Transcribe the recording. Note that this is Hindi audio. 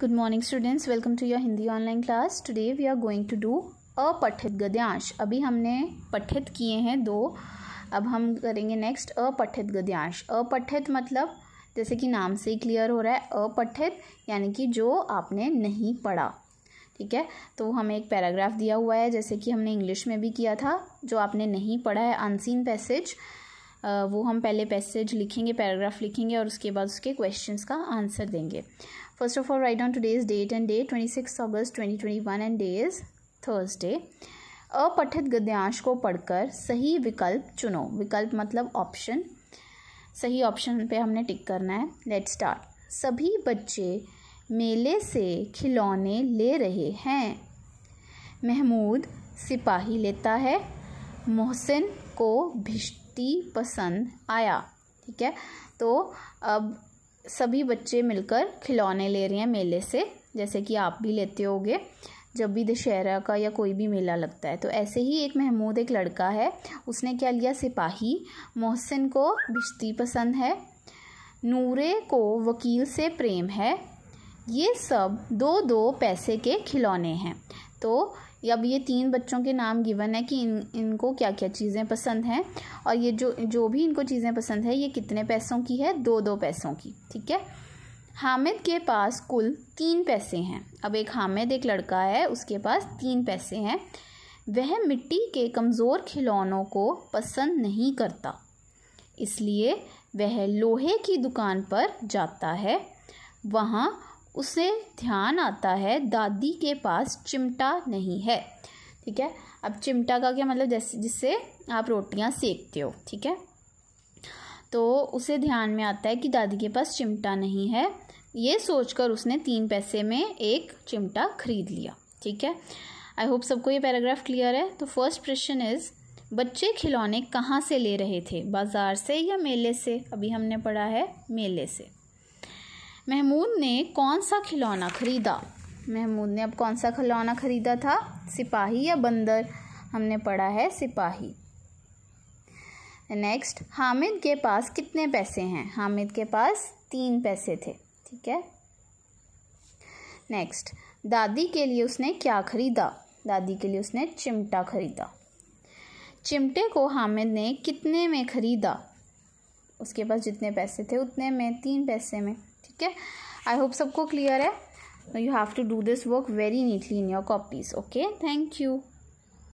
good morning students welcome to your Hindi online class today we are going to do अपठित गद्यांश अभी हमने पठित किए हैं दो अब हम करेंगे नेक्स्ट अपठित गद्यांश अपठित मतलब जैसे कि नाम से ही क्लियर हो रहा है अपठित यानी कि जो आपने नहीं पढ़ा ठीक है तो हमें एक पैराग्राफ दिया हुआ है जैसे कि हमने इंग्लिश में भी किया था जो आपने नहीं पढ़ा है अनसीन पैसेज वो हम पहले पैसेज लिखेंगे पैराग्राफ लिखेंगे और उसके बाद उसके क्वेश्चन का आंसर देंगे first of all write to today's date and day twenty six August twenty twenty one and day is Thursday अपठित गद्यांश को पढ़कर सही विकल्प चुनो विकल्प मतलब ऑप्शन सही ऑप्शन पे हमने टिक करना है लेट स्टार्ट सभी बच्चे मेले से खिलौने ले रहे हैं महमूद सिपाही लेता है मोहसिन को भिष्ट बहुत पसंद आया ठीक है तो अब सभी बच्चे मिलकर खिलौने ले रहे हैं मेले से जैसे कि आप भी लेते हो जब भी दशहरा का या कोई भी मेला लगता है तो ऐसे ही एक महमूद एक लड़का है उसने क्या लिया सिपाही मोहसिन को बिश्ती पसंद है नूरे को वकील से प्रेम है ये सब दो दो पैसे के खिलौने हैं तो अब ये तीन बच्चों के नाम गिवन है कि इन इनको क्या क्या चीज़ें पसंद हैं और ये जो जो भी इनको चीज़ें पसंद है ये कितने पैसों की है दो दो पैसों की ठीक है हामिद के पास कुल तीन पैसे हैं अब एक हामिद एक लड़का है उसके पास तीन पैसे हैं वह मिट्टी के कमज़ोर खिलौनों को पसंद नहीं करता इसलिए वह लोहे की दुकान पर जाता है वहाँ उसे ध्यान आता है दादी के पास चिमटा नहीं है ठीक है अब चिमटा का क्या मतलब जैसे जिससे आप रोटियां सेकते हो ठीक है तो उसे ध्यान में आता है कि दादी के पास चिमटा नहीं है ये सोचकर उसने तीन पैसे में एक चिमटा खरीद लिया ठीक है आई होप सबको ये पैराग्राफ क्लियर है तो फर्स्ट प्रश्न इज़ बच्चे खिलौने कहाँ से ले रहे थे बाज़ार से या मेले से अभी हमने पढ़ा है मेले से महमूद ने कौन सा खिलौना खरीदा महमूद ने अब कौन सा खिलौना खरीदा था सिपाही या बंदर हमने पढ़ा है सिपाही नेक्स्ट हामिद के पास कितने पैसे हैं हामिद के पास तीन पैसे थे ठीक है नेक्स्ट दादी के लिए उसने क्या खरीदा दादी के लिए उसने चिमटा खरीदा चिमटे को हामिद ने कितने में खरीदा उसके पास जितने पैसे थे उतने में तीन पैसे में ठीक है आई होप सबको क्लियर है you have to do this work very neatly in your copies okay thank you